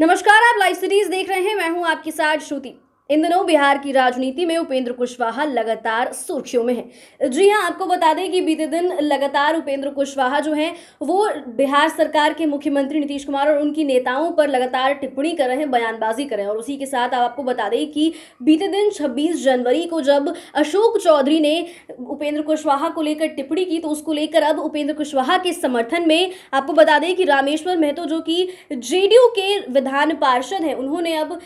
नमस्कार आप live series देख रहे हैं मैं हूं आपके साथ श्रुति इन दिनों बिहार की राजनीति में उपेंद्र कुशवाहा लगातार सुर्खियों में हैं जी हाँ आपको बता दें कि बीते दिन लगातार उपेंद्र कुशवाहा जो हैं वो बिहार सरकार के मुख्यमंत्री नीतीश कुमार और उनकी नेताओं पर लगातार टिप्पणी कर रहे हैं बयानबाजी कर रहे हैं और उसी के साथ आपको बता दें कि बीते दिन छब्बीस जनवरी को जब अशोक चौधरी ने उपेंद्र कुशवाहा को लेकर टिप्पणी की तो उसको लेकर अब उपेंद्र कुशवाहा के समर्थन में आपको बता दें कि रामेश्वर महतो जो कि जे के विधान पार्षद हैं उन्होंने अब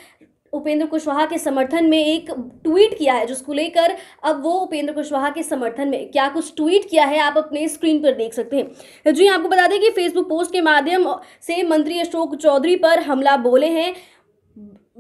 उपेंद्र कुशवाहा के समर्थन में एक ट्वीट किया है जिसको लेकर अब वो उपेंद्र कुशवाहा के समर्थन में क्या कुछ ट्वीट किया है आप अपने स्क्रीन पर देख सकते हैं जी आपको बता दें कि फेसबुक पोस्ट के माध्यम से मंत्री अशोक चौधरी पर हमला बोले हैं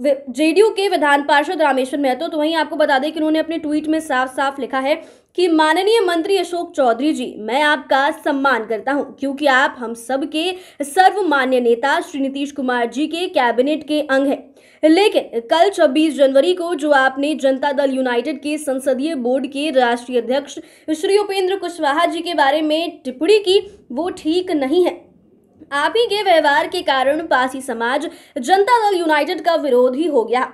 जेडीयू के विधान पार्षद रामेश्वर महतो तो वहीं आपको बता दें कि उन्होंने अपने ट्वीट में साफ साफ लिखा है कि माननीय मंत्री अशोक चौधरी जी मैं आपका सम्मान करता हूं क्योंकि आप हम सब के सर्वमान्य नेता श्री नीतीश कुमार जी के कैबिनेट के अंग हैं लेकिन कल 26 जनवरी को जो आपने जनता दल यूनाइटेड के संसदीय बोर्ड के राष्ट्रीय अध्यक्ष श्री उपेंद्र कुशवाहा जी के बारे में टिप्पणी की वो ठीक नहीं है आप ही के व्यवहार के कारण पासी समाज जनता दल यूनाइटेड का विरोध ही हो गया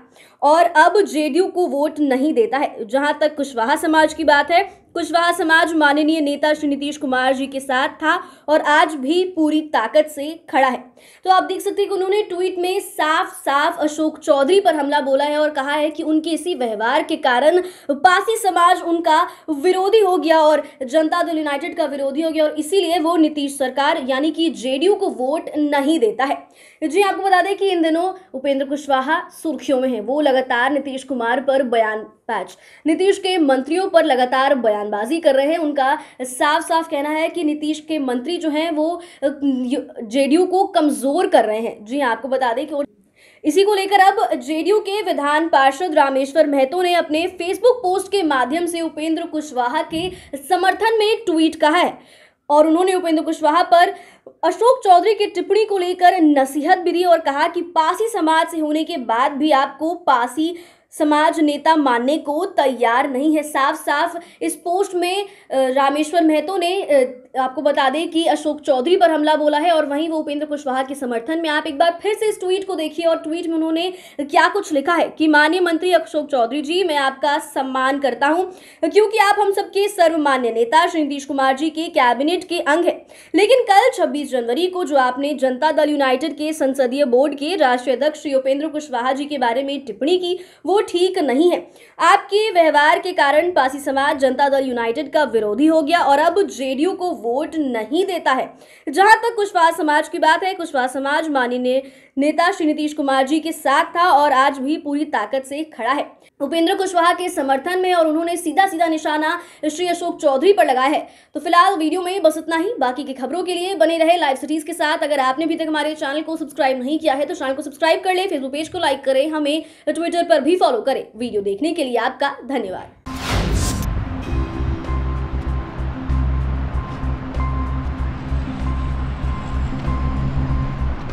और अब जेडीयू को वोट नहीं देता है जहां तक कुशवाहा समाज की बात है कुशवाहा समाज माननीय नेता श्री नीतीश कुमार जी के साथ था और आज भी पूरी ताकत से खड़ा है तो आप देख सकते हैं कि उन्होंने ट्वीट में साफ साफ अशोक चौधरी पर हमला बोला है और कहा है कि उनके इसी व्यवहार के कारण पासी समाज उनका विरोधी हो गया और जनता दल यूनाइटेड का विरोधी हो गया और इसीलिए वो नीतीश सरकार यानी कि जेडीयू को वोट नहीं देता है जी आपको बता दें कि इन दिनों उपेंद्र कुशवाहा सुर्खियों में है वो लगातार नीतीश कुमार पर बयान पैच नीतीश के मंत्रियों पर लगातार बयानबाजी कर रहे हैं उनका साफ साफ कहना है कि नीतीश के मंत्री जो हैं वो जेडीयू को कमज़ोर कर रहे हैं जी हाँ, आपको बता दें कि इसी को लेकर अब जेडीयू के विधान पार्षद रामेश्वर महतो ने अपने फेसबुक पोस्ट के माध्यम से उपेंद्र कुशवाहा के समर्थन में ट्वीट कहा है और उन्होंने उपेंद्र कुशवाहा पर अशोक चौधरी की टिप्पणी को लेकर नसीहत भी दी और कहा कि पासी समाज से होने के बाद भी आपको पासी समाज नेता मानने को तैयार नहीं है साफ साफ इस पोस्ट में रामेश्वर महतो ने आपको बता दें कि अशोक चौधरी पर हमला बोला है और वहीं वो उपेंद्र कुशवाहा के समर्थन में आप एक बार फिर से इस ट्वीट को देखिए और ट्वीट में उन्होंने क्या कुछ लिखा है कि माननीय मंत्री अशोक चौधरी जी मैं आपका सम्मान करता हूँ क्योंकि आप हम सबके सर्वमान्य नेता श्री नीतीश कुमार जी के कैबिनेट के अंग है लेकिन कल छब्बीस जनवरी को जो आपने जनता दल यूनाइटेड के संसदीय बोर्ड के राष्ट्रीय अध्यक्ष श्री उपेंद्र कुशवाहा जी के बारे में टिप्पणी की वो ठीक नहीं है आपके व्यवहार के कारण पासी समाज जनता दल यूनाइटेड का विरोधी हो गया और अब जेडीयू को वोट नहीं देता है जहां तक कुशवाहा समाज की बात है कुशवाहा समाज माननीय नेता श्री नीतीश कुमार जी के साथ था और आज भी पूरी ताकत से खड़ा है उपेंद्र कुशवाहा के समर्थन में और उन्होंने सीधा सीधा निशाना श्री अशोक चौधरी पर लगाया है तो फिलहाल वीडियो में बस इतना ही बाकी की खबरों के लिए बने रहे लाइव सीरीज के साथ अगर आपने अभी तक हमारे चैनल को सब्सक्राइब नहीं किया है तो चैनल को सब्सक्राइब कर ले फेसबुक पेज को लाइक करें हमें ट्विटर पर भी फॉलो करें वीडियो देखने के लिए आपका धन्यवाद